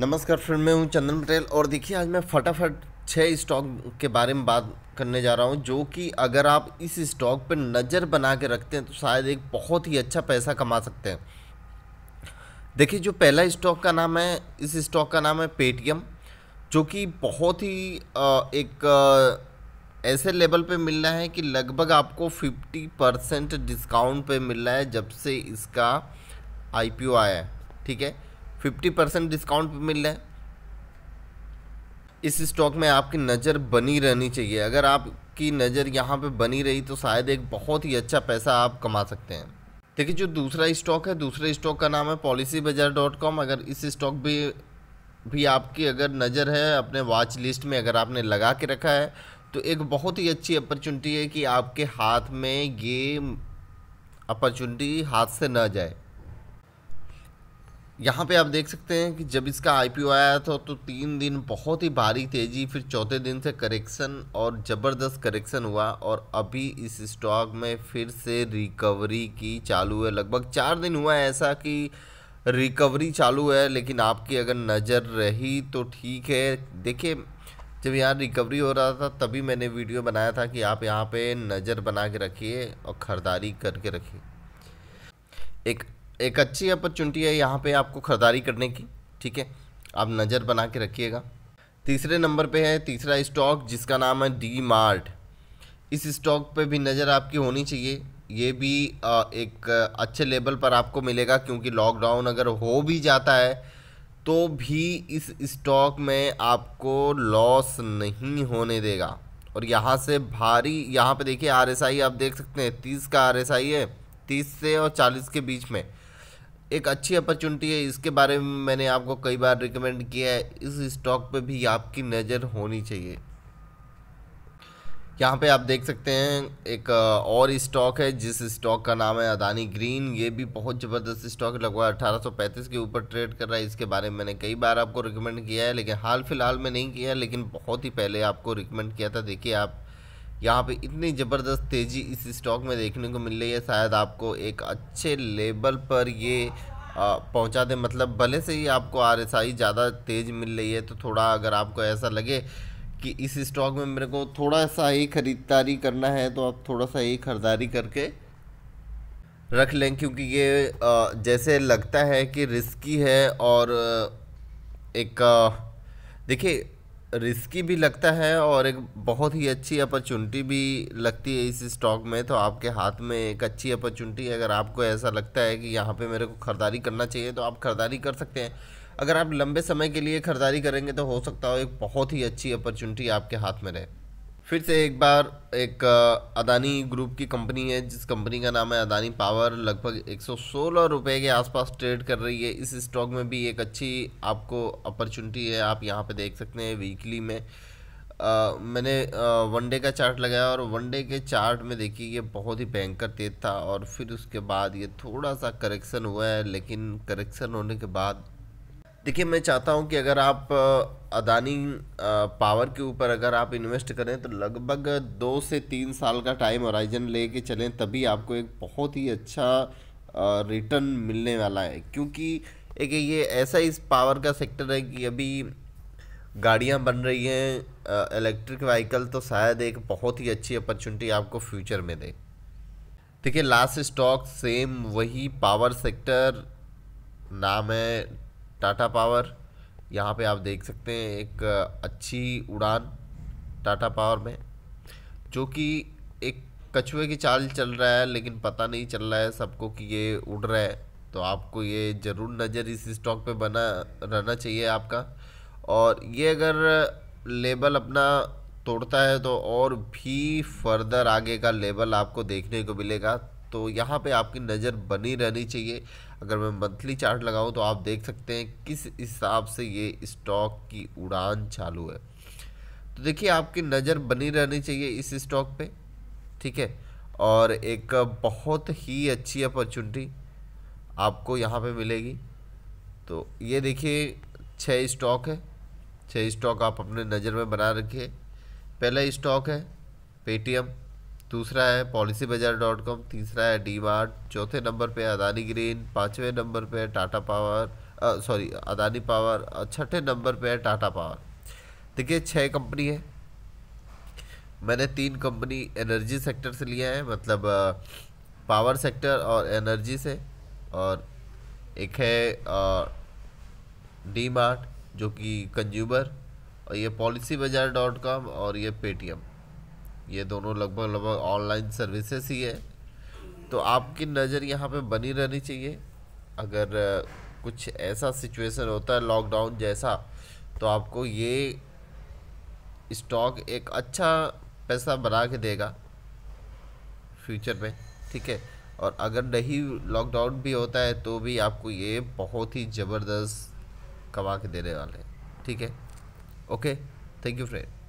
नमस्कार फ्रेंड मैं हूँ चंदन पटेल और देखिए आज मैं फटाफट छः स्टॉक के बारे में बात करने जा रहा हूँ जो कि अगर आप इस स्टॉक पर नज़र बना के रखते हैं तो शायद एक बहुत ही अच्छा पैसा कमा सकते हैं देखिए जो पहला स्टॉक का नाम है इस स्टॉक का नाम है पेटीएम जो कि बहुत ही एक ऐसे लेवल पे मिल रहा है कि लगभग आपको 50 परसेंट डिस्काउंट पे मिल रहा है जब से इसका आईपीओ आया है ठीक है फिफ्टी परसेंट डिस्काउंट मिल रहा है इस स्टॉक में आपकी नज़र बनी रहनी चाहिए अगर आपकी नज़र यहाँ पे बनी रही तो शायद एक बहुत ही अच्छा पैसा आप कमा सकते हैं देखिए जो दूसरा स्टॉक है दूसरे स्टॉक का नाम है पॉलिसी बाजार डॉट कॉम अगर इस स्टॉक भी भी आपकी अगर नज़र है अपने वॉच लिस्ट में अगर आपने लगा के रखा है तो एक बहुत ही अच्छी अपॉर्चुनिटी है कि आपके हाथ में ये अपॉर्चुनिटी हाथ से ना जाए यहाँ पे आप देख सकते हैं कि जब इसका आई आया था तो तीन दिन बहुत ही भारी तेज़ी फिर चौथे दिन से करेक्शन और ज़बरदस्त करेक्शन हुआ और अभी इस स्टॉक में फिर से रिकवरी की चालू है लगभग चार दिन हुआ है ऐसा कि रिकवरी चालू है लेकिन आपकी अगर नज़र रही तो ठीक है देखिए जब यहाँ रिकवरी हो रहा था तभी मैंने वीडियो बनाया था कि आप यहाँ पर नज़र बना के रखिए और ख़रीदारी करके रखिए एक एक अच्छी अपॉर्चुनिटी है यहाँ पे आपको खरीदारी करने की ठीक है आप नज़र बना के रखिएगा तीसरे नंबर पे है तीसरा स्टॉक जिसका नाम है डी मार्ट इस स्टॉक पे भी नज़र आपकी होनी चाहिए ये भी एक अच्छे लेवल पर आपको मिलेगा क्योंकि लॉकडाउन अगर हो भी जाता है तो भी इस स्टॉक में आपको लॉस नहीं होने देगा और यहाँ से भारी यहाँ पे देखिए आरएसआई आप देख सकते हैं तीस का आरएसआई है तीस से और चालीस के बीच में एक अच्छी अपॉर्चुनिटी है इसके बारे में मैंने आपको कई बार रिकमेंड किया है इस स्टॉक पे भी आपकी नज़र होनी चाहिए यहाँ पे आप देख सकते हैं एक और स्टॉक है जिस स्टॉक का नाम है अदानी ग्रीन ये भी बहुत ज़बरदस्त स्टॉक लगभग अठारह के ऊपर ट्रेड कर रहा है इसके बारे में मैंने कई बार आपको रिकमेंड किया है लेकिन हाल फिलहाल में नहीं किया है लेकिन बहुत ही पहले आपको रिकमेंड किया था देखिए आप यहाँ पे इतनी ज़बरदस्त तेज़ी इस स्टॉक में देखने को मिल रही है शायद आपको एक अच्छे लेवल पर ये पहुँचा दे मतलब भले से ही आपको आर ज़्यादा तेज़ मिल रही है तो थोड़ा अगर आपको ऐसा लगे कि इस स्टॉक में मेरे को थोड़ा सा ही ख़रीदारी करना है तो आप थोड़ा सा ही खरीदारी करके रख लें क्योंकि ये जैसे लगता है कि रिस्की है और एक देखिए रिस्की भी लगता है और एक बहुत ही अच्छी अपॉर्चुनिटी भी लगती है इस स्टॉक में तो आपके हाथ में एक अच्छी अपॉर्चुनिटी अगर आपको ऐसा लगता है कि यहाँ पे मेरे को खरीदारी करना चाहिए तो आप खरीदारी कर सकते हैं अगर आप लंबे समय के लिए खरीदारी करेंगे तो हो सकता हो एक बहुत ही अच्छी अपॉर्चुनिटी आपके हाथ में रहे फिर से एक बार एक अदानी ग्रुप की कंपनी है जिस कंपनी का नाम है अदानी पावर लगभग एक सौ सोलह रुपये के आसपास ट्रेड कर रही है इस स्टॉक में भी एक अच्छी आपको अपॉर्चुनिटी है आप यहाँ पे देख सकते हैं वीकली में आ, मैंने वनडे का चार्ट लगाया और वनडे के चार्ट में देखिए ये बहुत ही भयंकर तेज था और फिर उसके बाद ये थोड़ा सा करेक्शन हुआ है लेकिन करेक्शन होने के बाद देखिए मैं चाहता हूँ कि अगर आप अदानी पावर के ऊपर अगर आप इन्वेस्ट करें तो लगभग दो से तीन साल का टाइम ओराइजन ले कर चलें तभी आपको एक बहुत ही अच्छा रिटर्न मिलने वाला है क्योंकि एक ये ऐसा इस पावर का सेक्टर है कि अभी गाड़ियाँ बन रही हैं इलेक्ट्रिक व्हीकल तो शायद एक बहुत ही अच्छी अपॉर्चुनिटी आपको फ्यूचर में दे देखिए लास्ट स्टॉक सेम वही पावर सेक्टर नाम है टाटा पावर यहाँ पे आप देख सकते हैं एक अच्छी उड़ान टाटा पावर में जो कि एक कछुए की चाल चल रहा है लेकिन पता नहीं चल रहा है सबको कि ये उड़ रहा है तो आपको ये ज़रूर नज़र इस स्टॉक पे बना रहना चाहिए आपका और ये अगर लेबल अपना तोड़ता है तो और भी फर्दर आगे का लेबल आपको देखने को मिलेगा तो यहाँ पे आपकी नज़र बनी रहनी चाहिए अगर मैं मंथली चार्ट लगाऊँ तो आप देख सकते हैं किस हिसाब से ये स्टॉक की उड़ान चालू है तो देखिए आपकी नज़र बनी रहनी चाहिए इस स्टॉक पे ठीक है और एक बहुत ही अच्छी अपॉर्चुनिटी आपको यहाँ पे मिलेगी तो ये देखिए छः स्टॉक है छः स्टॉक आप अपने नज़र में बना रखिए पहला स्टॉक है पेटीएम दूसरा है पॉलिसी बाजार डॉट कॉम तीसरा है डी मार्ट चौथे नंबर पे अदानी ग्रीन पाँचवें नंबर पे Tata power sorry Adani power छठे नंबर पे है टाटा पावर देखिए छः कंपनी है मैंने तीन कंपनी एनर्जी सेक्टर से लिया है मतलब पावर सेक्टर और एनर्जी से और एक है डी मार्ट जो कि कंज्यूमर और ये पॉलिसी बाजार डॉट कॉम और ये पेटीएम ये दोनों लगभग लगभग ऑनलाइन सर्विसेज ही है तो आपकी नज़र यहाँ पे बनी रहनी चाहिए अगर कुछ ऐसा सिचुएशन होता है लॉकडाउन जैसा तो आपको ये स्टॉक एक अच्छा पैसा बना के देगा फ्यूचर में ठीक है और अगर नहीं लॉकडाउन भी होता है तो भी आपको ये बहुत ही ज़बरदस्त कमा के देने वाले हैं ठीक है ओके थैंक यू फ्रेंड